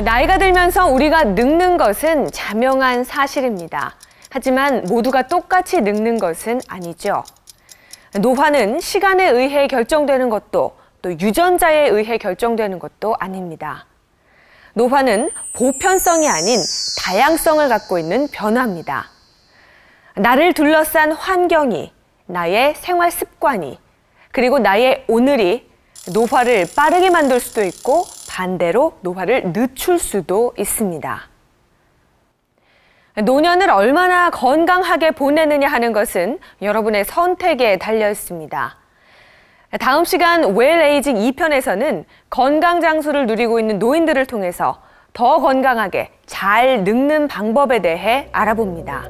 나이가 들면서 우리가 늙는 것은 자명한 사실입니다. 하지만 모두가 똑같이 늙는 것은 아니죠. 노화는 시간에 의해 결정되는 것도 또 유전자에 의해 결정되는 것도 아닙니다. 노화는 보편성이 아닌 다양성을 갖고 있는 변화입니다. 나를 둘러싼 환경이, 나의 생활 습관이, 그리고 나의 오늘이 노화를 빠르게 만들 수도 있고 반대로 노화를 늦출 수도 있습니다. 노년을 얼마나 건강하게 보내느냐 하는 것은 여러분의 선택에 달려 있습니다. 다음 시간 웰에이징 2편에서는 건강 장수를 누리고 있는 노인들을 통해서 더 건강하게 잘 늙는 방법에 대해 알아봅니다.